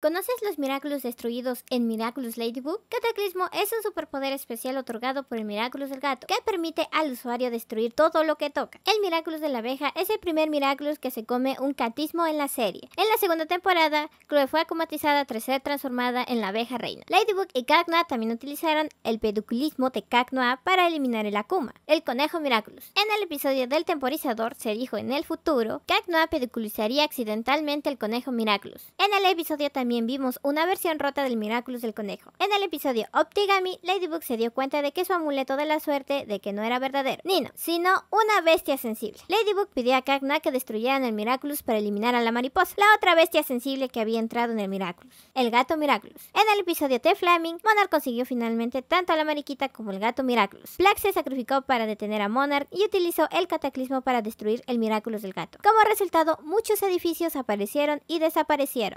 ¿Conoces los Miraculous destruidos en Miraculous Ladybug? Cataclismo es un superpoder especial otorgado por el Miraculous del gato, que permite al usuario destruir todo lo que toca. El Miraculous de la abeja es el primer Miraculous que se come un catismo en la serie. En la segunda temporada, Chloe fue acomatizada tras ser transformada en la abeja reina. Ladybug y Cacnoa también utilizaron el pediculismo de Cacnoa para eliminar el Akuma, el conejo Miraculous. En el episodio del temporizador se dijo en el futuro, Cacnoa pediculizaría accidentalmente el conejo Miraculous. En el episodio también también vimos una versión rota del Miraculous del Conejo. En el episodio Optigami, Ladybug se dio cuenta de que su amuleto de la suerte de que no era verdadero, Nino, sino una bestia sensible. Ladybug pidió a Cagna que destruyeran el Miraculous para eliminar a la mariposa, la otra bestia sensible que había entrado en el Miraculous, el gato Miraculous. En el episodio The Flaming, Monarch consiguió finalmente tanto a la mariquita como el gato Miraculous. Black se sacrificó para detener a Monarch y utilizó el cataclismo para destruir el Miraculous del gato. Como resultado, muchos edificios aparecieron y desaparecieron.